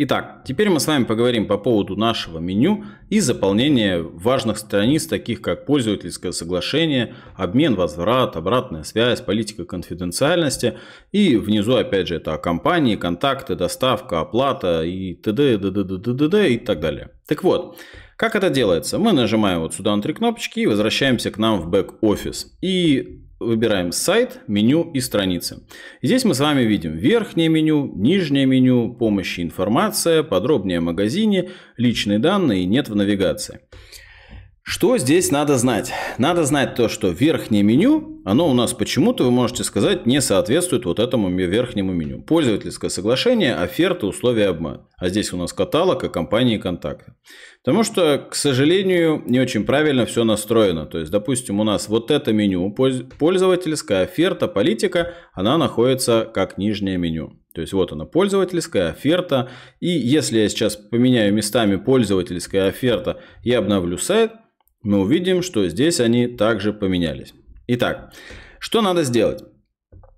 Итак, теперь мы с вами поговорим по поводу нашего меню и заполнения важных страниц, таких как пользовательское соглашение, обмен, возврат, обратная связь, политика конфиденциальности. И внизу опять же это компании, контакты, доставка, оплата и т.д. и так далее. Так вот, как это делается? Мы нажимаем вот сюда на три кнопочки и возвращаемся к нам в бэк-офис. И выбираем сайт, меню и страницы. Здесь мы с вами видим верхнее меню, нижнее меню, помощь и информация, подробнее о магазине, личные данные нет в навигации. Что здесь надо знать? Надо знать то, что верхнее меню, оно у нас почему-то, вы можете сказать, не соответствует вот этому верхнему меню. Пользовательское соглашение, оферта, условия обмана. А здесь у нас каталог и компании контакты. Потому что, к сожалению, не очень правильно все настроено. То есть, допустим, у нас вот это меню, пользовательская, оферта, политика, она находится как нижнее меню. То есть вот она пользовательская оферта. И если я сейчас поменяю местами пользовательская оферта и обновлю сайт, мы увидим, что здесь они также поменялись. Итак, что надо сделать?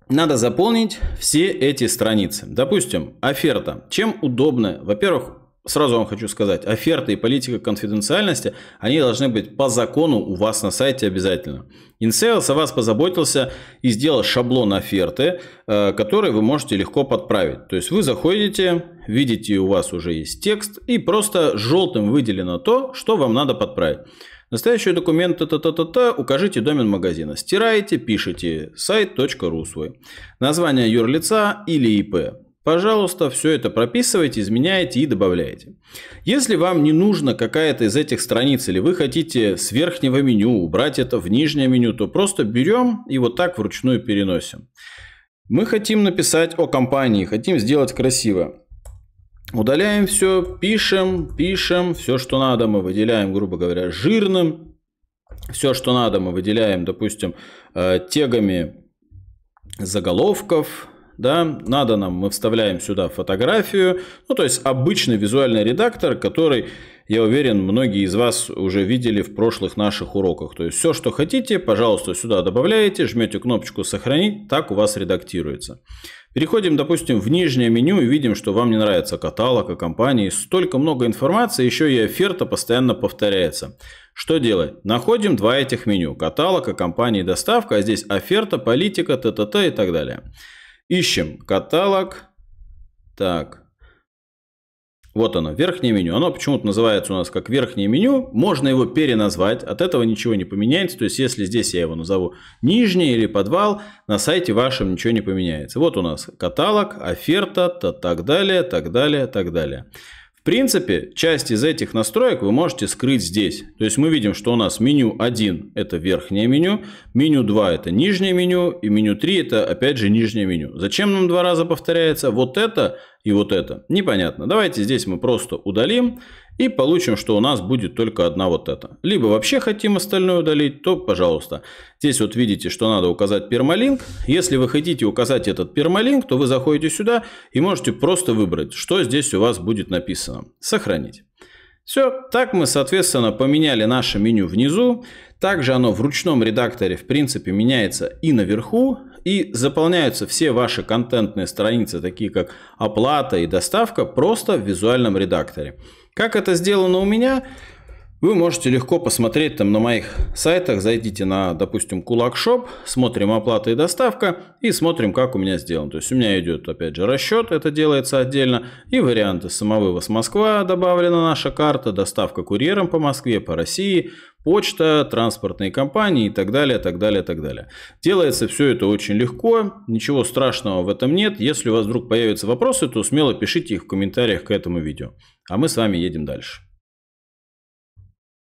Надо заполнить все эти страницы. Допустим, оферта. Чем удобно? Во-первых, сразу вам хочу сказать, оферты и политика конфиденциальности, они должны быть по закону у вас на сайте обязательно. InSales о вас позаботился и сделал шаблон оферты, э, который вы можете легко подправить. То есть вы заходите, видите, у вас уже есть текст, и просто желтым выделено то, что вам надо подправить. Настоящий документ та та та та укажите домен магазина. Стираете, пишите сайт.ру свой. Название юрлица или ИП. Пожалуйста, все это прописывайте, изменяйте и добавляйте. Если вам не нужна какая-то из этих страниц, или вы хотите с верхнего меню убрать это в нижнее меню, то просто берем и вот так вручную переносим. Мы хотим написать о компании, хотим сделать красиво. Удаляем все, пишем, пишем, все, что надо, мы выделяем, грубо говоря, жирным. Все, что надо, мы выделяем, допустим, э, тегами заголовков, да, надо нам, мы вставляем сюда фотографию, ну, то есть обычный визуальный редактор, который, я уверен, многие из вас уже видели в прошлых наших уроках. То есть все, что хотите, пожалуйста, сюда добавляете, жмете кнопочку «Сохранить», так у вас редактируется. Переходим, допустим, в нижнее меню и видим, что вам не нравится каталог о компании. Столько много информации, еще и оферта постоянно повторяется. Что делать? Находим два этих меню. Каталог о компании доставка, а здесь оферта, политика, т.т. и так далее. Ищем каталог. Так, вот оно, верхнее меню. Оно почему-то называется у нас как верхнее меню. Можно его переназвать, от этого ничего не поменяется. То есть, если здесь я его назову нижнее или подвал, на сайте вашем ничего не поменяется. Вот у нас каталог, оферта, то так далее, так далее, так далее. В принципе, часть из этих настроек вы можете скрыть здесь. То есть мы видим, что у нас меню 1 – это верхнее меню, меню 2 – это нижнее меню, и меню 3 – это опять же нижнее меню. Зачем нам два раза повторяется? Вот это – и вот это. Непонятно. Давайте здесь мы просто удалим и получим, что у нас будет только одна вот эта. Либо вообще хотим остальное удалить, то пожалуйста. Здесь вот видите, что надо указать пермалинк. Если вы хотите указать этот пермалинк, то вы заходите сюда и можете просто выбрать, что здесь у вас будет написано. Сохранить. Все, так мы, соответственно, поменяли наше меню внизу. Также оно в ручном редакторе, в принципе, меняется и наверху и заполняются все ваши контентные страницы, такие как оплата и доставка, просто в визуальном редакторе. Как это сделано у меня? Вы можете легко посмотреть там на моих сайтах, зайдите на, допустим, Кулак-шоп, смотрим оплата и доставка и смотрим, как у меня сделано. То есть у меня идет, опять же, расчет, это делается отдельно, и варианты самовывоз Москва, добавлена наша карта, доставка курьером по Москве, по России, почта, транспортные компании и так далее, так далее, так далее. Делается все это очень легко, ничего страшного в этом нет. Если у вас вдруг появятся вопросы, то смело пишите их в комментариях к этому видео. А мы с вами едем дальше.